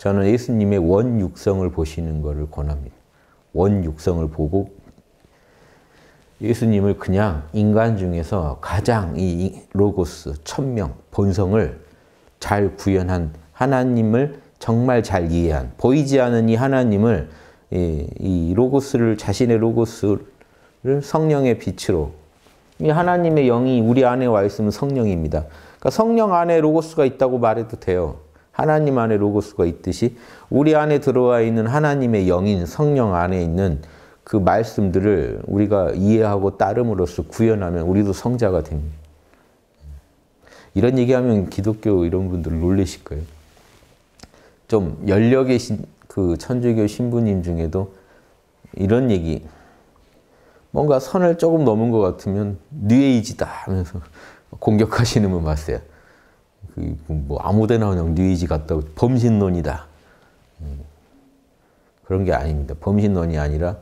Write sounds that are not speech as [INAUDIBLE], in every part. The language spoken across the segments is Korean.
저는 예수님의 원육성을 보시는 것을 권합니다. 원육성을 보고 예수님을 그냥 인간 중에서 가장 이 로고스, 천명, 본성을 잘 구현한 하나님을 정말 잘 이해한 보이지 않은 이 하나님을 이, 이 로고스를 자신의 로고스를 성령의 빛으로 이 하나님의 영이 우리 안에 와 있으면 성령입니다. 그러니까 성령 안에 로고스가 있다고 말해도 돼요. 하나님 안에 로고스가 있듯이 우리 안에 들어와 있는 하나님의 영인 성령 안에 있는 그 말씀들을 우리가 이해하고 따름으로써 구현하면 우리도 성자가 됩니다. 이런 얘기하면 기독교 이런 분들 놀라실 거예요. 좀 연려 계신 그 천주교 신부님 중에도 이런 얘기 뭔가 선을 조금 넘은 것 같으면 뉘에이지다 하면서 [LAUGHS] 공격하시는 분 봤어요. 그뭐 그 아무데나 그냥 뉴이지 같다 범신론이다. 음. 그런 게 아닙니다. 범신론이 아니라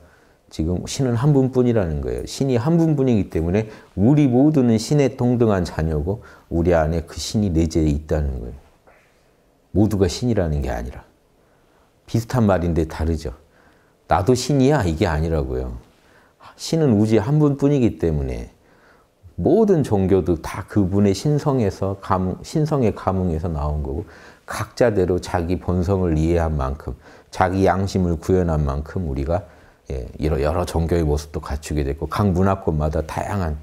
지금 신은 한 분뿐이라는 거예요. 신이 한 분뿐이기 때문에 우리 모두는 신의 동등한 자녀고 우리 안에 그 신이 내재해 있다는 거예요. 모두가 신이라는 게 아니라. 비슷한 말인데 다르죠. 나도 신이야 이게 아니라고요. 신은 우주 한 분뿐이기 때문에 모든 종교도 다 그분의 신성에서 감, 신성의 감흥에서 나온 거고 각자대로 자기 본성을 이해한 만큼 자기 양심을 구현한 만큼 우리가 예, 여러 종교의 모습도 갖추게 됐고 각 문화권마다 다양한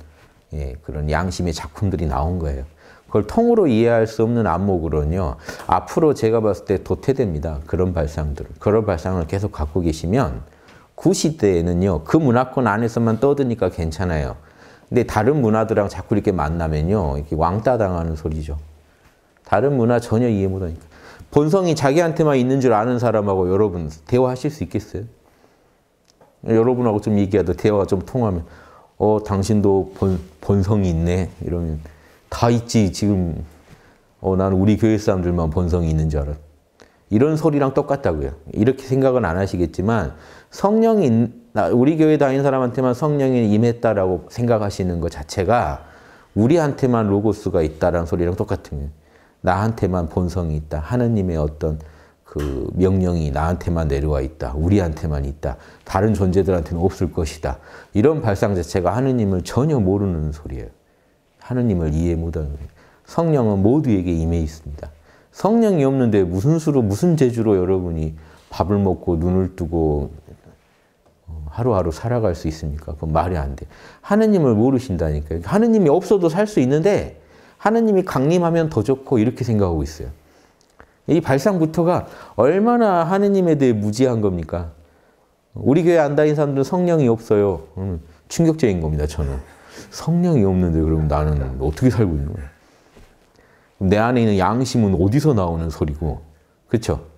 예, 그런 양심의 작품들이 나온 거예요. 그걸 통으로 이해할 수 없는 안목으로는요. 앞으로 제가 봤을 때 도태됩니다. 그런 발상들 그런 발상을 계속 갖고 계시면 구시대에는요. 그, 그 문화권 안에서만 떠드니까 괜찮아요. 근데 다른 문화들하고 자꾸 이렇게 만나면요. 이렇게 왕따 당하는 소리죠. 다른 문화 전혀 이해 못하니까. 본성이 자기한테만 있는 줄 아는 사람하고 여러분 대화하실 수 있겠어요? 여러분하고 좀 얘기하다 대화가 좀 통하면 어 당신도 본, 본성이 있네 이러면 다 있지 지금 어 나는 우리 교회 사람들만 본성이 있는 줄 알아 이런 소리랑 똑같다고요 이렇게 생각은 안 하시겠지만 성령이 나 우리 교회 다닌 사람한테만 성령이 임했다라고 생각하시는 것 자체가 우리한테만 로고스가 있다라는 소리랑 똑같은 거예요. 나한테만 본성이 있다. 하느님의 어떤 그 명령이 나한테만 내려와 있다. 우리한테만 있다. 다른 존재들한테는 없을 것이다. 이런 발상 자체가 하느님을 전혀 모르는 소리예요. 하느님을 이해 못하는 소리. 성령은 모두에게 임해 있습니다. 성령이 없는데 무슨 수로 무슨 재주로 여러분이 밥을 먹고 눈을 뜨고 하루하루 살아갈 수 있습니까? 그건 말이 안 돼. 하느님을 모르신다니까요. 하느님이 없어도 살 수 있는데 하느님이 강림하면 더 좋고 이렇게 생각하고 있어요. 이 발상부터가 얼마나 하느님에 대해 무지한 겁니까? 우리 교회 안 다닌 사람들은 성령이 없어요. 음, 충격적인 겁니다, 저는. 성령이 없는데 그럼 나는 어떻게 살고 있는 거야? 내 안에 있는 양심은 어디서 나오는 소리고, 그렇죠?